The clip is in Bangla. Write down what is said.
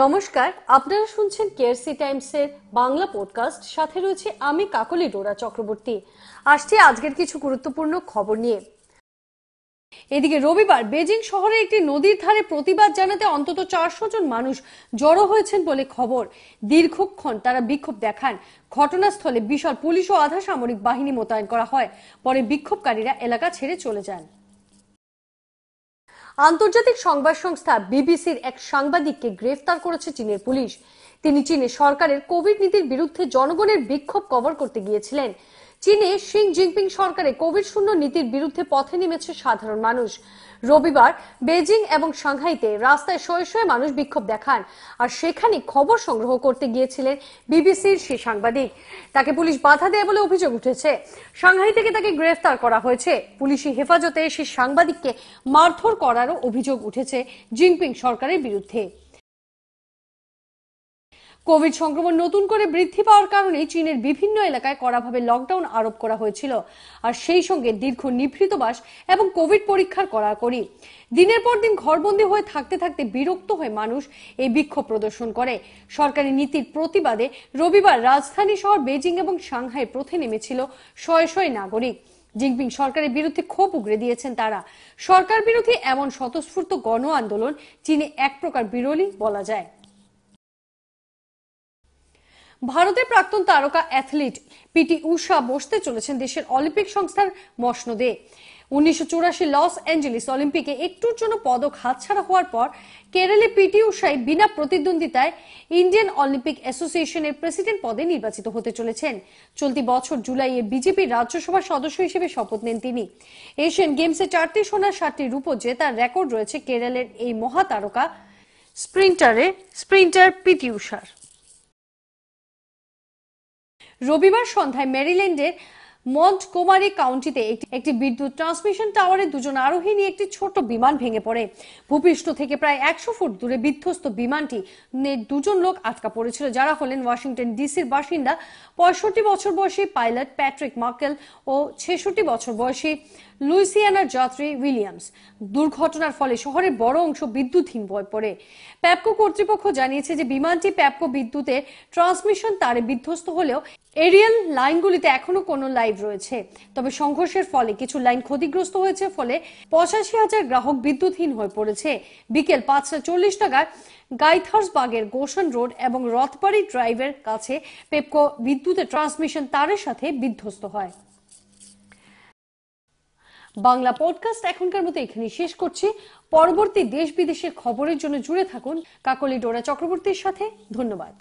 নমস্কার আপনারা শুনছেন কেয়ারসি টাইমসের বাংলা পডকাস্ট সাথে রয়েছে আমি কাকলি ডোরা চক্রবর্তী আসছি আজকের কিছু গুরুত্বপূর্ণ খবর নিয়ে এদিকে রবিবার বেজিং শহরে একটি নদীর ধারে প্রতিবাদ জানাতে অন্তত চারশো জন মানুষ জড়ো হয়েছেন বলে খবর দীর্ঘক্ষণ তারা বিক্ষোভ দেখান ঘটনাস্থলে বিশাল পুলিশ ও আধা সামরিক বাহিনী মোতায়েন করা হয় পরে বিক্ষোভকারীরা এলাকা ছেড়ে চলে যান আন্তর্জাতিক সংবাদ সংস্থা বিবিসির এক সাংবাদিককে গ্রেফতার করেছে চীনের পুলিশ তিনি চীনে সরকারের কোভিড নীতির বিরুদ্ধে জনগণের বিক্ষোভ কভার করতে গিয়েছিলেন চীনে শিং জিনপিং সরকারে কোভিড শূন্য নীতির বিরুদ্ধে পথে নেমেছে সাধারণ মানুষ রবিবার বেজিং এবং সাংহাইতে রাস্তায় শয়ে শয়ে মানুষ বিক্ষোভ দেখান আর সেখানে খবর সংগ্রহ করতে গিয়েছিলেন বিবিসির সেই সাংবাদিক তাকে পুলিশ বাধা দেয় বলে অভিযোগ উঠেছে সাংহাই থেকে তাকে গ্রেফতার করা হয়েছে পুলিশি হেফাজতে সেই সাংবাদিককে মারধর করারও অভিযোগ উঠেছে জিনপিং সরকারের বিরুদ্ধে কোভিড সংক্রমণ নতুন করে বৃদ্ধি পাওয়ার কারণে চীনের বিভিন্ন এলাকায় কড়াভাবে লকডাউন আরোপ করা হয়েছিল আর সেই সঙ্গে দীর্ঘ নিভৃতবাস এবং কোভিড পরীক্ষার কড়াকড়ি দিনের পর দিন ঘরবন্দি হয়ে থাকতে থাকতে বিরক্ত হয়ে মানুষ এই বিক্ষোভ প্রদর্শন করে সরকারি নীতির প্রতিবাদে রবিবার রাজধানী শহর বেজিং এবং সাংহাই পথে নেমেছিল শয়ে শয়ে নাগরিক জিনপিং সরকারের বিরুদ্ধে ক্ষোভ উগড়ে দিয়েছেন তারা সরকার বিরোধী এমন স্বতঃস্ফূর্ত গণ আন্দোলন চীনে এক প্রকার বিরলই বলা যায় ভারতের প্রাক্তন তারকা অ্যাথলিট পিটি উষা বসতে চলেছেন দেশের অলিম্পিক সংস্থার মসনদে উনিশশো লস অ্যাঞ্জেলিস অলিম্পিকে একটুর জন্য পদক হাতছাড়া হওয়ার পর কেরলে পিটি উষাই বিনা প্রতিদ্বন্দ্বিতায় ইন্ডিয়ান অলিম্পিক অ্যাসোসিয়েশনের প্রেসিডেন্ট পদে নির্বাচিত হতে চলেছেন চলতি বছর জুলাইয়ে বিজেপির রাজ্যসভার সদস্য হিসেবে শপথ নেন তিনি এশিয়ান গেমসে চারটি সোনার সাতটি রূপ জেতার রেকর্ড রয়েছে কেরলের এই মহাতারকা স্প্রিন্টারে স্প্রিন্টার পিটি উষার রবিবার সন্ধ্যায় মন্ট কোমারি কাউন্টিতে একটি বিদ্যুৎ ট্রান্সমিশন টাওয়ারে দুজন আরোহী নিয়ে একটি ছোট বিমান ভেঙে পড়ে ভূপৃষ্ঠ থেকে প্রায় একশো ফুট দূরে বিধ্বস্ত বিমানটি দুজন লোক আটকা পড়েছিল যারা হলেন ওয়াশিংটন ডিসির বাসিন্দা পঁয়ষট্টি বছর বয়সী পাইলট প্যাট্রিক মাকেল ও ছেষট্টি বছর বয়সী লুইসিয়ানার যাত্রী উইলিয়ামস দুর্ঘটনার ফলে শহরের বড় অংশ বিদ্যুৎহীন হয়ে পড়ে প্যাপকো কর্তৃপক্ষ জানিয়েছে যে বিমানটি প্যাপকো বিদ্যুতের ট্রান্সমিশন তারে বিধ্বস্ত হলেও এরিয়াল লাইনগুলিতে এখনো কোনো লাইভ রয়েছে তবে সংঘর্ষের ফলে কিছু লাইন ক্ষতিগ্রস্ত হয়েছে ফলে পঁচাশি হাজার গ্রাহক বিদ্যুৎহীন হয়ে পড়েছে বিকেল পাঁচটা চল্লিশ টাকায় গাইথার্সবাগের গোশন রোড এবং রথবাড়ি ড্রাইভের কাছে পেপকো বিদ্যুতের ট্রান্সমিশন তারের সাথে বিধ্বস্ত হয় বাংলা পডকাস্ট এখনকার মতো এখানে শেষ করছি পরবর্তী দেশ বিদেশের খবরের জন্য জুড়ে থাকুন কাকলি ডোরা চক্রবর্তীর সাথে ধন্যবাদ